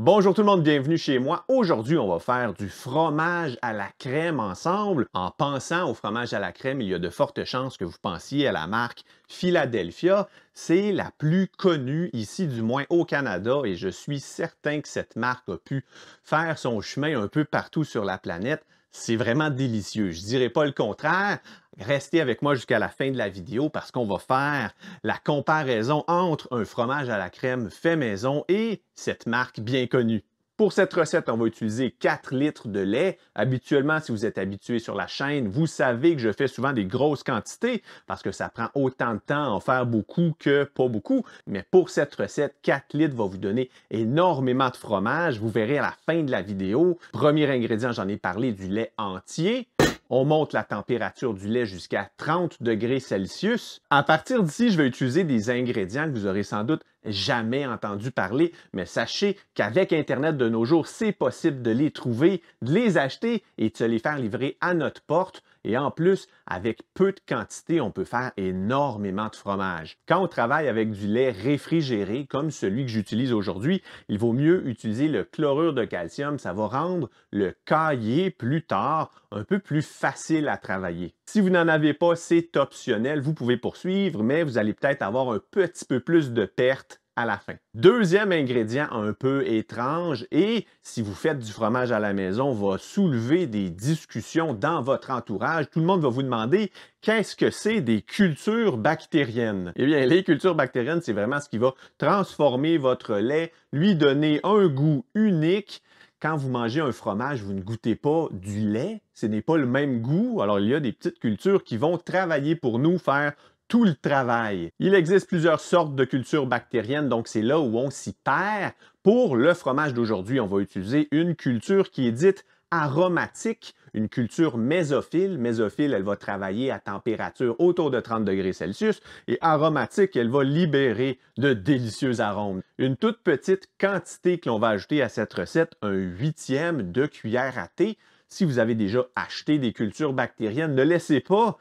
Bonjour tout le monde, bienvenue chez moi. Aujourd'hui, on va faire du fromage à la crème ensemble. En pensant au fromage à la crème, il y a de fortes chances que vous pensiez à la marque Philadelphia. C'est la plus connue ici, du moins au Canada, et je suis certain que cette marque a pu faire son chemin un peu partout sur la planète c'est vraiment délicieux. Je ne dirais pas le contraire. Restez avec moi jusqu'à la fin de la vidéo parce qu'on va faire la comparaison entre un fromage à la crème fait maison et cette marque bien connue. Pour cette recette, on va utiliser 4 litres de lait. Habituellement, si vous êtes habitué sur la chaîne, vous savez que je fais souvent des grosses quantités parce que ça prend autant de temps à en faire beaucoup que pas beaucoup. Mais pour cette recette, 4 litres va vous donner énormément de fromage. Vous verrez à la fin de la vidéo. Premier ingrédient, j'en ai parlé, du lait entier. On monte la température du lait jusqu'à 30 degrés Celsius. À partir d'ici, je vais utiliser des ingrédients que vous aurez sans doute jamais entendu parler, mais sachez qu'avec Internet de nos jours, c'est possible de les trouver, de les acheter et de se les faire livrer à notre porte. Et en plus, avec peu de quantité, on peut faire énormément de fromage. Quand on travaille avec du lait réfrigéré, comme celui que j'utilise aujourd'hui, il vaut mieux utiliser le chlorure de calcium. Ça va rendre le cahier plus tard un peu plus facile à travailler. Si vous n'en avez pas, c'est optionnel. Vous pouvez poursuivre, mais vous allez peut-être avoir un petit peu plus de pertes la fin. Deuxième ingrédient un peu étrange et si vous faites du fromage à la maison, va soulever des discussions dans votre entourage. Tout le monde va vous demander qu'est-ce que c'est des cultures bactériennes. Eh bien, les cultures bactériennes, c'est vraiment ce qui va transformer votre lait, lui donner un goût unique quand vous mangez un fromage, vous ne goûtez pas du lait, ce n'est pas le même goût. Alors, il y a des petites cultures qui vont travailler pour nous, faire tout le travail. Il existe plusieurs sortes de cultures bactériennes, donc c'est là où on s'y perd. Pour le fromage d'aujourd'hui, on va utiliser une culture qui est dite aromatique, une culture mésophile. Mésophile, elle va travailler à température autour de 30 degrés Celsius et aromatique, elle va libérer de délicieux arômes. Une toute petite quantité que l'on va ajouter à cette recette, un huitième de cuillère à thé. Si vous avez déjà acheté des cultures bactériennes, ne laissez pas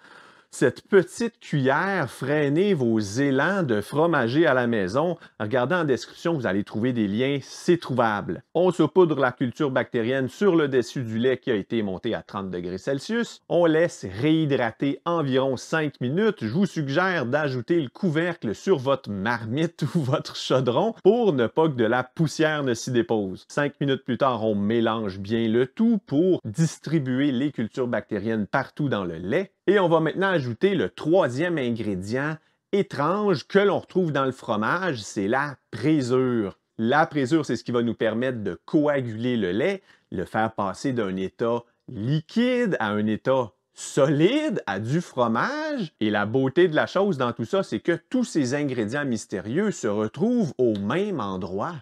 cette petite cuillère, freinez vos élans de fromager à la maison. Regardez en description, vous allez trouver des liens, c'est trouvable. On saupoudre la culture bactérienne sur le dessus du lait qui a été monté à 30 degrés Celsius. On laisse réhydrater environ 5 minutes. Je vous suggère d'ajouter le couvercle sur votre marmite ou votre chaudron pour ne pas que de la poussière ne s'y dépose. 5 minutes plus tard, on mélange bien le tout pour distribuer les cultures bactériennes partout dans le lait. Et on va maintenant ajouter le troisième ingrédient étrange que l'on retrouve dans le fromage, c'est la présure. La présure, c'est ce qui va nous permettre de coaguler le lait, le faire passer d'un état liquide à un état solide, à du fromage. Et la beauté de la chose dans tout ça, c'est que tous ces ingrédients mystérieux se retrouvent au même endroit.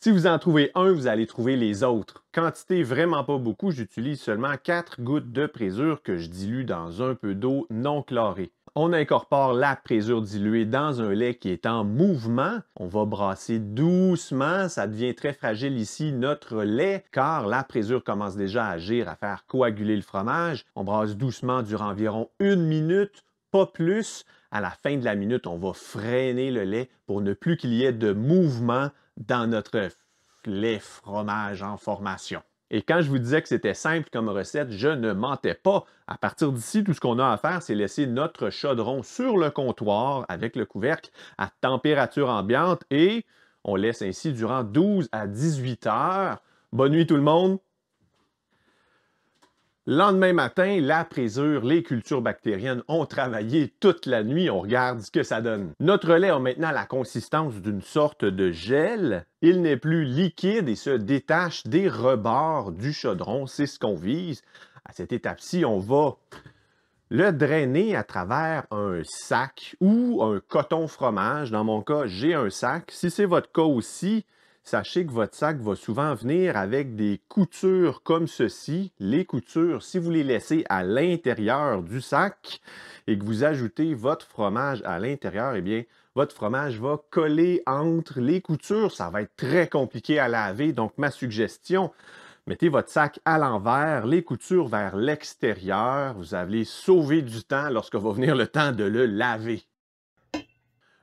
Si vous en trouvez un, vous allez trouver les autres. Quantité vraiment pas beaucoup, j'utilise seulement 4 gouttes de présure que je dilue dans un peu d'eau non chlorée. On incorpore la présure diluée dans un lait qui est en mouvement. On va brasser doucement, ça devient très fragile ici notre lait car la présure commence déjà à agir, à faire coaguler le fromage. On brasse doucement durant environ une minute, pas plus à la fin de la minute, on va freiner le lait pour ne plus qu'il y ait de mouvement dans notre lait fromage en formation. Et quand je vous disais que c'était simple comme recette, je ne mentais pas. À partir d'ici, tout ce qu'on a à faire, c'est laisser notre chaudron sur le comptoir avec le couvercle à température ambiante et on laisse ainsi durant 12 à 18 heures. Bonne nuit tout le monde! Lendemain matin, la présure, les cultures bactériennes ont travaillé toute la nuit. On regarde ce que ça donne. Notre lait a maintenant la consistance d'une sorte de gel. Il n'est plus liquide et se détache des rebords du chaudron. C'est ce qu'on vise. À cette étape-ci, on va le drainer à travers un sac ou un coton fromage. Dans mon cas, j'ai un sac. Si c'est votre cas aussi, sachez que votre sac va souvent venir avec des coutures comme ceci. Les coutures, si vous les laissez à l'intérieur du sac et que vous ajoutez votre fromage à l'intérieur, eh bien, votre fromage va coller entre les coutures. Ça va être très compliqué à laver, donc ma suggestion, Mettez votre sac à l'envers, les coutures vers l'extérieur. Vous allez sauver du temps lorsque va venir le temps de le laver.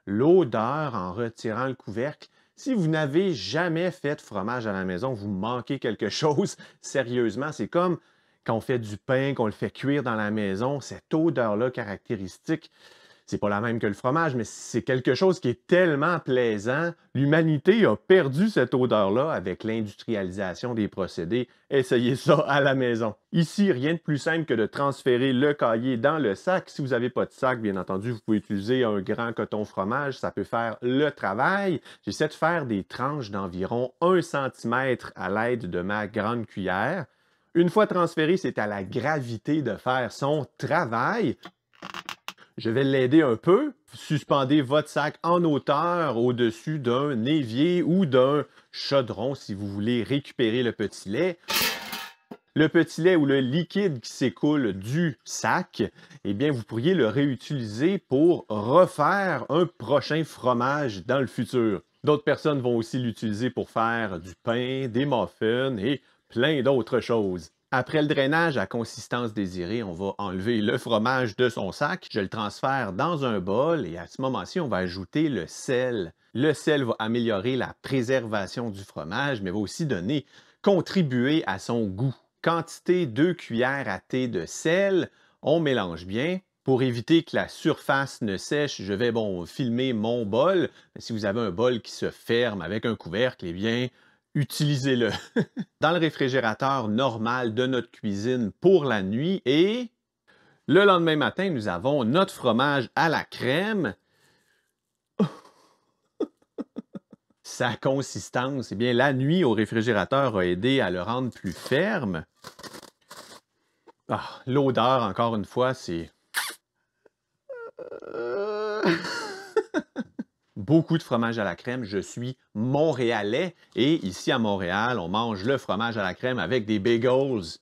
L'odeur en retirant le couvercle si vous n'avez jamais fait de fromage à la maison, vous manquez quelque chose. Sérieusement, c'est comme quand on fait du pain, qu'on le fait cuire dans la maison, cette odeur-là caractéristique, c'est pas la même que le fromage, mais c'est quelque chose qui est tellement plaisant. L'humanité a perdu cette odeur-là avec l'industrialisation des procédés. Essayez ça à la maison. Ici, rien de plus simple que de transférer le cahier dans le sac. Si vous n'avez pas de sac, bien entendu, vous pouvez utiliser un grand coton fromage, ça peut faire le travail. J'essaie de faire des tranches d'environ 1 cm à l'aide de ma grande cuillère. Une fois transféré, c'est à la gravité de faire son travail. Je vais l'aider un peu. Suspendez votre sac en hauteur au-dessus d'un évier ou d'un chaudron si vous voulez récupérer le petit lait. Le petit lait ou le liquide qui s'écoule du sac, eh bien, vous pourriez le réutiliser pour refaire un prochain fromage dans le futur. D'autres personnes vont aussi l'utiliser pour faire du pain, des muffins et plein d'autres choses. Après le drainage à consistance désirée, on va enlever le fromage de son sac, je le transfère dans un bol et à ce moment-ci, on va ajouter le sel. Le sel va améliorer la préservation du fromage, mais va aussi donner, contribuer à son goût. Quantité 2 cuillères à thé de sel, on mélange bien. Pour éviter que la surface ne sèche, je vais bon, filmer mon bol. si vous avez un bol qui se ferme avec un couvercle, eh bien, utilisez-le dans le réfrigérateur normal de notre cuisine pour la nuit et le lendemain matin, nous avons notre fromage à la crème. Sa consistance, eh bien, la nuit au réfrigérateur a aidé à le rendre plus ferme. Ah, l'odeur, encore une fois, c'est... beaucoup de fromage à la crème. Je suis montréalais et ici à Montréal, on mange le fromage à la crème avec des bagels.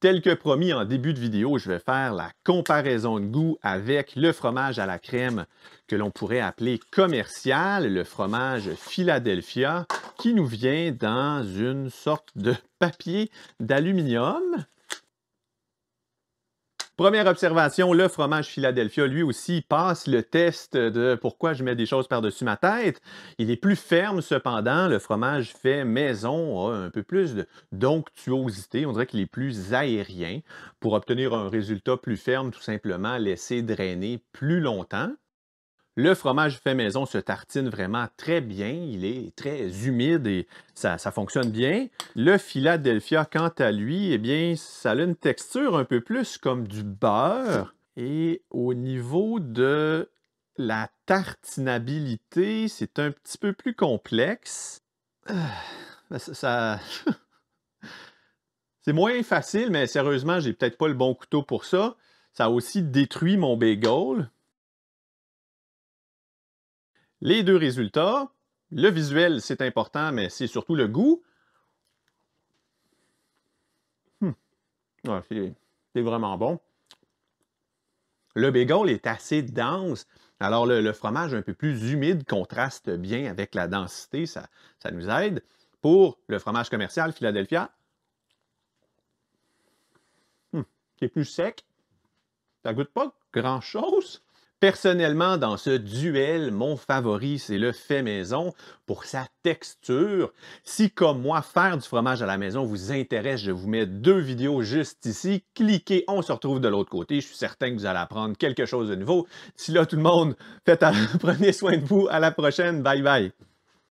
Tel que promis en début de vidéo, je vais faire la comparaison de goût avec le fromage à la crème que l'on pourrait appeler commercial, le fromage Philadelphia, qui nous vient dans une sorte de papier d'aluminium Première observation, le fromage Philadelphia, lui aussi, passe le test de pourquoi je mets des choses par-dessus ma tête. Il est plus ferme cependant, le fromage fait maison a un peu plus d'onctuosité, on dirait qu'il est plus aérien. Pour obtenir un résultat plus ferme, tout simplement, laisser drainer plus longtemps. Le fromage fait maison se tartine vraiment très bien. Il est très humide et ça, fonctionne bien. Le Philadelphia, quant à lui, eh bien, ça a une texture un peu plus comme du beurre. Et au niveau de la tartinabilité, c'est un petit peu plus complexe. Ah, ça... c'est moins facile, mais sérieusement, j'ai peut-être pas le bon couteau pour ça. Ça a aussi détruit mon bagel. Les deux résultats, le visuel, c'est important, mais c'est surtout le goût. Hmm. Ah, c'est vraiment bon. Le bégon est assez dense. Alors, le, fromage un peu plus humide contraste bien avec la densité. Ça, nous aide. Pour le fromage commercial Philadelphia, qui hmm. c'est plus sec. Ça goûte pas grand-chose. Personnellement, dans ce duel, mon favori, c'est le fait maison pour sa texture. Si, comme moi, faire du fromage à la maison vous intéresse, je vous mets deux vidéos juste ici. Cliquez, on se retrouve de l'autre côté. Je suis certain que vous allez apprendre quelque chose de nouveau. Si là, tout le monde, faites prenez soin de vous. À la prochaine. Bye bye.